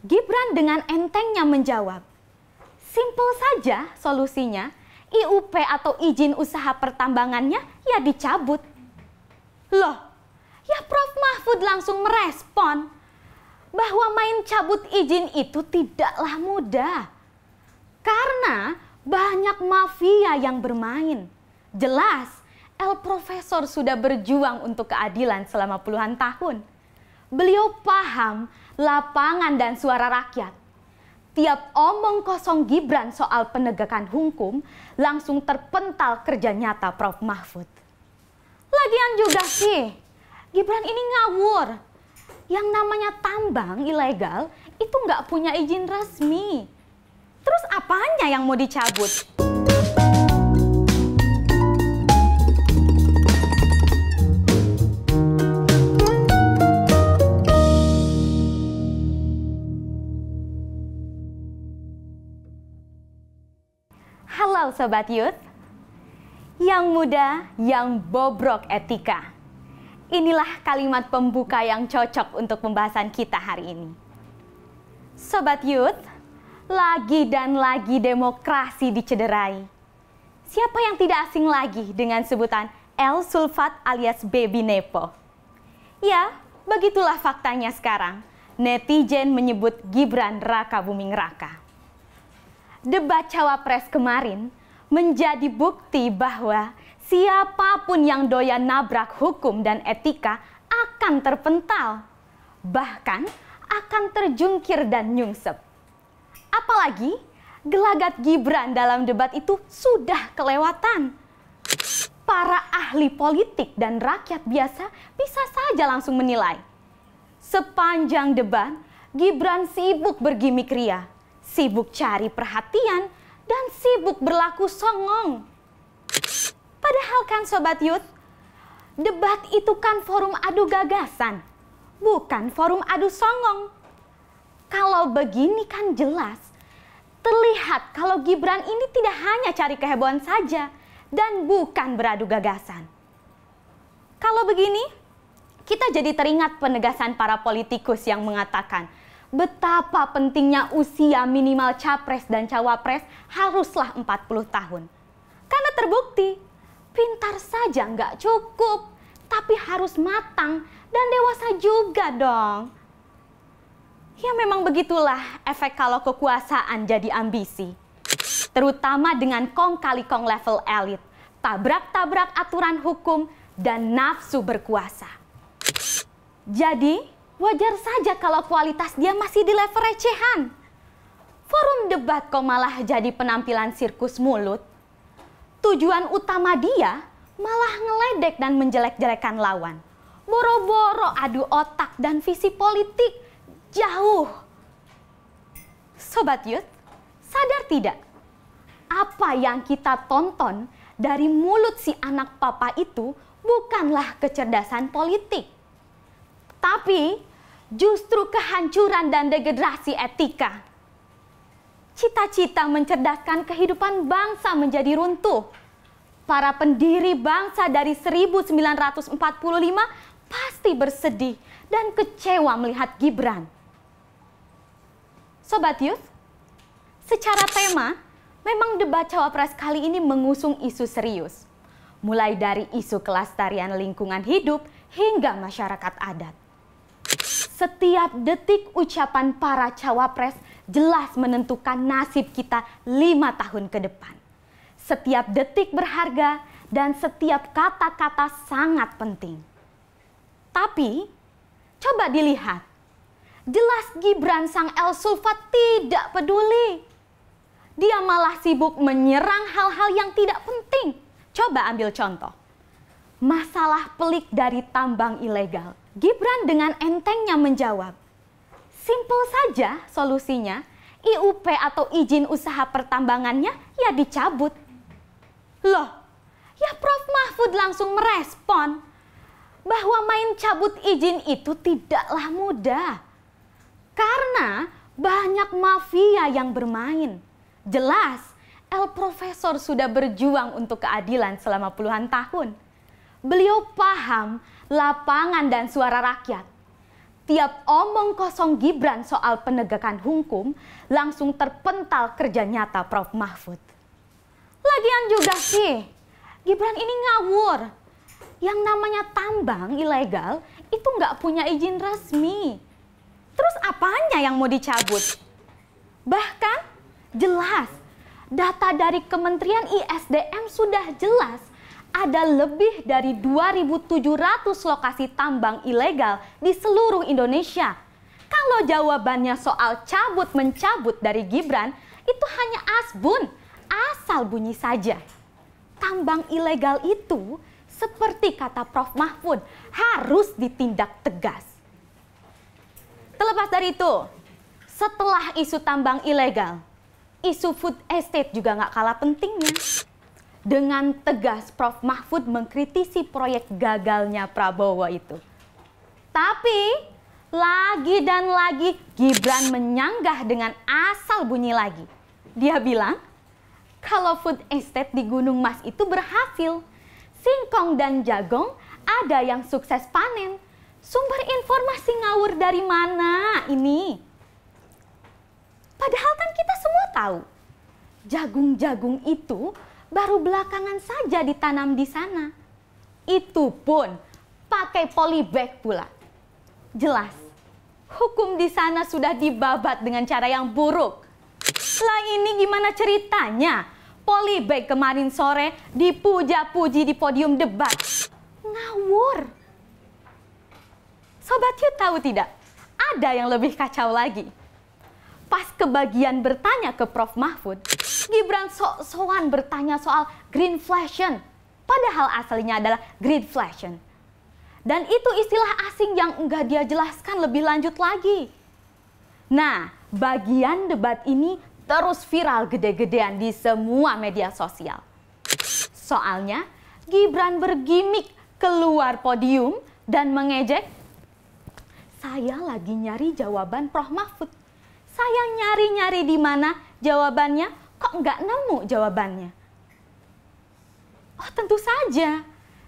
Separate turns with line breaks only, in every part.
Gibran dengan entengnya menjawab, simple saja solusinya, IUP atau izin usaha pertambangannya ya dicabut. Loh, ya Prof Mahfud langsung merespon bahwa main cabut izin itu tidaklah mudah. Karena banyak mafia yang bermain. Jelas, El Profesor sudah berjuang untuk keadilan selama puluhan tahun. Beliau paham lapangan dan suara rakyat. Tiap omong kosong Gibran soal penegakan hukum langsung terpental kerja nyata Prof. Mahfud. Lagian juga sih, Gibran ini ngawur. Yang namanya tambang ilegal itu nggak punya izin resmi. Terus apanya yang mau dicabut? Sobat Youth. Yang muda, yang bobrok etika. Inilah kalimat pembuka yang cocok untuk pembahasan kita hari ini. Sobat Youth, lagi dan lagi demokrasi dicederai. Siapa yang tidak asing lagi dengan sebutan El Sulfat alias Baby Nepo? Ya, begitulah faktanya sekarang. Netizen menyebut Gibran Raka Buming Raka debat cawapres kemarin menjadi bukti bahwa siapapun yang doyan nabrak hukum dan etika akan terpental, bahkan akan terjungkir dan nyungsep. Apalagi gelagat Gibran dalam debat itu sudah kelewatan. Para ahli politik dan rakyat biasa bisa saja langsung menilai. Sepanjang debat, Gibran sibuk bergimik ria, sibuk cari perhatian, dan sibuk berlaku songong. Padahal kan Sobat Yud, debat itu kan forum adu gagasan, bukan forum adu songong. Kalau begini kan jelas, terlihat kalau Gibran ini tidak hanya cari kehebohan saja dan bukan beradu gagasan. Kalau begini, kita jadi teringat penegasan para politikus yang mengatakan, betapa pentingnya usia minimal capres dan cawapres haruslah 40 tahun. Karena terbukti, pintar saja nggak cukup, tapi harus matang dan dewasa juga dong. Ya memang begitulah efek kalau kekuasaan jadi ambisi. Terutama dengan kong kali kong level elit, tabrak-tabrak aturan hukum, dan nafsu berkuasa. Jadi, Wajar saja kalau kualitas dia masih di level recehan. Forum debat kok malah jadi penampilan sirkus mulut. Tujuan utama dia malah ngeledek dan menjelek-jelekan lawan. Boro-boro adu otak dan visi politik jauh. Sobat Yud, sadar tidak? Apa yang kita tonton dari mulut si anak papa itu bukanlah kecerdasan politik. Tapi justru kehancuran dan degradasi etika. Cita-cita mencerdaskan kehidupan bangsa menjadi runtuh. Para pendiri bangsa dari 1945 pasti bersedih dan kecewa melihat Gibran. Sobat Youth, secara tema, memang debat cawapres kali ini mengusung isu serius. Mulai dari isu kelestarian lingkungan hidup hingga masyarakat adat. Setiap detik ucapan para cawapres jelas menentukan nasib kita lima tahun ke depan. Setiap detik berharga dan setiap kata-kata sangat penting. Tapi, coba dilihat. Jelas Gibran Sang El Sulfat tidak peduli. Dia malah sibuk menyerang hal-hal yang tidak penting. Coba ambil contoh. Masalah pelik dari tambang ilegal Gibran dengan entengnya menjawab, simple saja solusinya, IUP atau izin usaha pertambangannya ya dicabut. Loh, ya Prof Mahfud langsung merespon bahwa main cabut izin itu tidaklah mudah. Karena banyak mafia yang bermain. Jelas, El Profesor sudah berjuang untuk keadilan selama puluhan tahun. Beliau paham lapangan dan suara rakyat. Tiap omong kosong Gibran soal penegakan hukum langsung terpental kerja nyata Prof. Mahfud. Lagian juga sih, Gibran ini ngawur. Yang namanya tambang ilegal itu nggak punya izin resmi. Terus apanya yang mau dicabut? Bahkan jelas data dari Kementerian ISDM sudah jelas ada lebih dari 2.700 lokasi tambang ilegal di seluruh Indonesia. Kalau jawabannya soal cabut-mencabut dari Gibran, itu hanya asbun, asal bunyi saja. Tambang ilegal itu, seperti kata Prof. Mahfud, harus ditindak tegas. Terlepas dari itu, setelah isu tambang ilegal, isu food estate juga nggak kalah pentingnya dengan tegas Prof. Mahfud mengkritisi proyek gagalnya Prabowo itu. Tapi lagi dan lagi Gibran menyanggah dengan asal bunyi lagi. Dia bilang, kalau food estate di Gunung Mas itu berhasil, singkong dan jagung ada yang sukses panen. Sumber informasi ngawur dari mana ini? Padahal kan kita semua tahu, jagung-jagung itu baru belakangan saja ditanam di sana. Itu pun pakai polybag pula. Jelas, hukum di sana sudah dibabat dengan cara yang buruk. Setelah ini gimana ceritanya? Polybag kemarin sore dipuja-puji di podium debat. Ngawur. Sobat Yu tahu tidak? Ada yang lebih kacau lagi pas kebagian bertanya ke Prof. Mahfud, Gibran sok-soan bertanya soal green greenflation. Padahal aslinya adalah gridflation. Dan itu istilah asing yang enggak dia jelaskan lebih lanjut lagi. Nah, bagian debat ini terus viral gede-gedean di semua media sosial. Soalnya, Gibran bergimik keluar podium dan mengejek, saya lagi nyari jawaban Prof. Mahfud saya nyari-nyari di mana jawabannya, kok nggak nemu jawabannya? Oh tentu saja,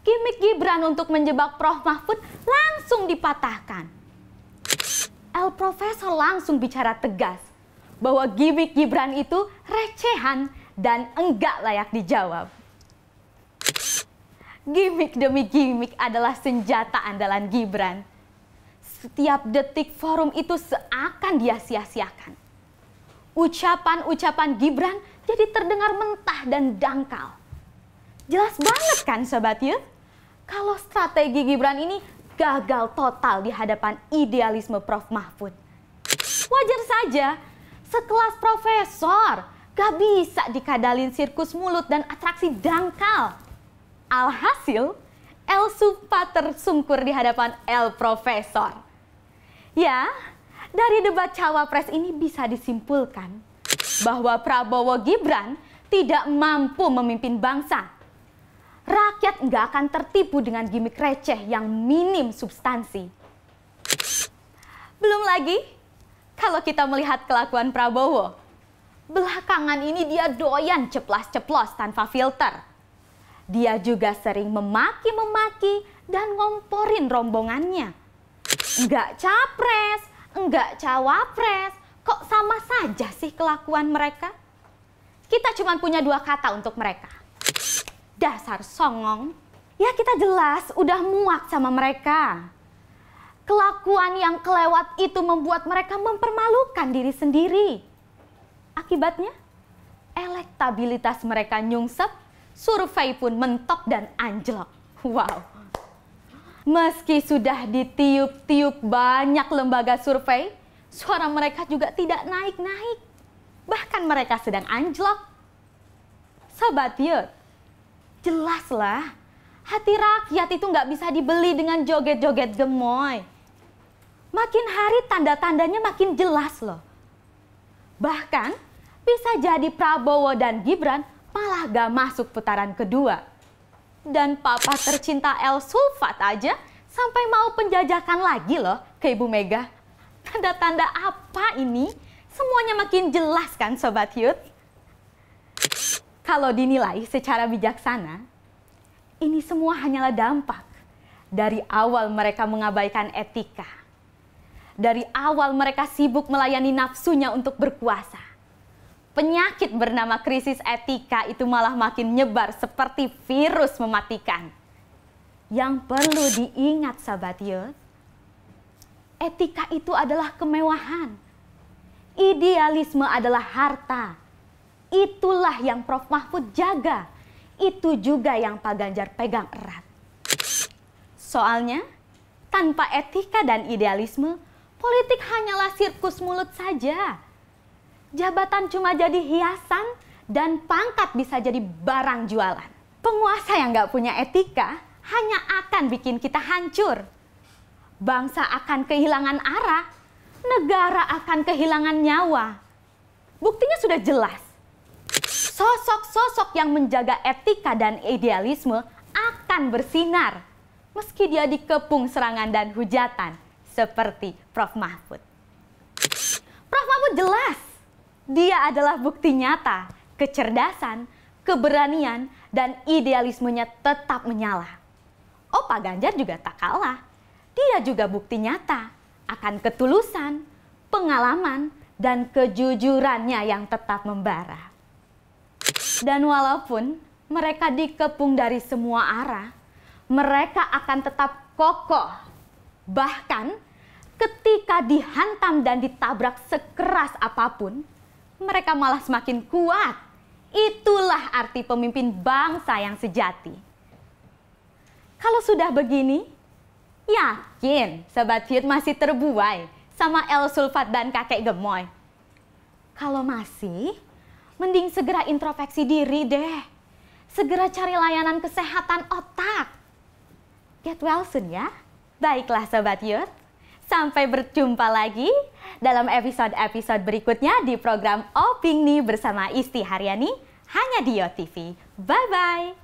gimmick Gibran untuk menjebak Prof. Mahfud langsung dipatahkan. El Profesor langsung bicara tegas bahwa gimmick Gibran itu recehan dan enggak layak dijawab. Gimmick demi gimmick adalah senjata andalan Gibran. Setiap detik forum itu seakan dia sia-siakan. Ucapan-ucapan Gibran jadi terdengar mentah dan dangkal. Jelas banget kan Sobat Yu? Kalau strategi Gibran ini gagal total di hadapan idealisme Prof. Mahfud. Wajar saja, sekelas profesor gak bisa dikadalin sirkus mulut dan atraksi dangkal. Alhasil, El Supa tersungkur di hadapan El Profesor. Ya, dari debat cawapres ini bisa disimpulkan bahwa Prabowo Gibran tidak mampu memimpin bangsa. Rakyat nggak akan tertipu dengan gimmick receh yang minim substansi. Belum lagi, kalau kita melihat kelakuan Prabowo, belakangan ini dia doyan ceplas-ceplos tanpa filter. Dia juga sering memaki-memaki dan ngomporin rombongannya enggak capres, enggak cawapres. Kok sama saja sih kelakuan mereka? Kita cuma punya dua kata untuk mereka. Dasar songong. Ya kita jelas udah muak sama mereka. Kelakuan yang kelewat itu membuat mereka mempermalukan diri sendiri. Akibatnya, elektabilitas mereka nyungsep, survei pun mentok dan anjlok. Wow. Meski sudah ditiup-tiup banyak lembaga survei, suara mereka juga tidak naik-naik. Bahkan mereka sedang anjlok. Sobat Yud, jelaslah hati rakyat itu nggak bisa dibeli dengan joget-joget gemoy. Makin hari tanda-tandanya makin jelas loh. Bahkan bisa jadi Prabowo dan Gibran malah gak masuk putaran kedua dan papa tercinta El Sulfat aja sampai mau penjajakan lagi loh ke Ibu Mega. Tanda-tanda apa ini? Semuanya makin jelas kan Sobat Yud? Kalau dinilai secara bijaksana, ini semua hanyalah dampak dari awal mereka mengabaikan etika. Dari awal mereka sibuk melayani nafsunya untuk berkuasa penyakit bernama krisis etika itu malah makin nyebar seperti virus mematikan. Yang perlu diingat sahabat Yus, ya, etika itu adalah kemewahan. Idealisme adalah harta. Itulah yang Prof. Mahfud jaga. Itu juga yang Pak Ganjar pegang erat. Soalnya, tanpa etika dan idealisme, politik hanyalah sirkus mulut saja jabatan cuma jadi hiasan dan pangkat bisa jadi barang jualan. Penguasa yang nggak punya etika hanya akan bikin kita hancur. Bangsa akan kehilangan arah, negara akan kehilangan nyawa. Buktinya sudah jelas. Sosok-sosok yang menjaga etika dan idealisme akan bersinar meski dia dikepung serangan dan hujatan seperti Prof Mahfud. Prof Mahfud jelas dia adalah bukti nyata kecerdasan, keberanian, dan idealismenya tetap menyala. Opa Ganjar juga tak kalah. Dia juga bukti nyata akan ketulusan, pengalaman, dan kejujurannya yang tetap membara. Dan walaupun mereka dikepung dari semua arah, mereka akan tetap kokoh. Bahkan ketika dihantam dan ditabrak sekeras apapun, mereka malah semakin kuat. Itulah arti pemimpin bangsa yang sejati. Kalau sudah begini, yakin Sobat Fit masih terbuai sama El Sulfat dan kakek gemoy. Kalau masih, mending segera introspeksi diri deh. Segera cari layanan kesehatan otak. Get well soon ya. Baiklah Sobat Youth. Sampai berjumpa lagi dalam episode-episode berikutnya di program Opini bersama Isti Haryani hanya di YOTV. Bye-bye!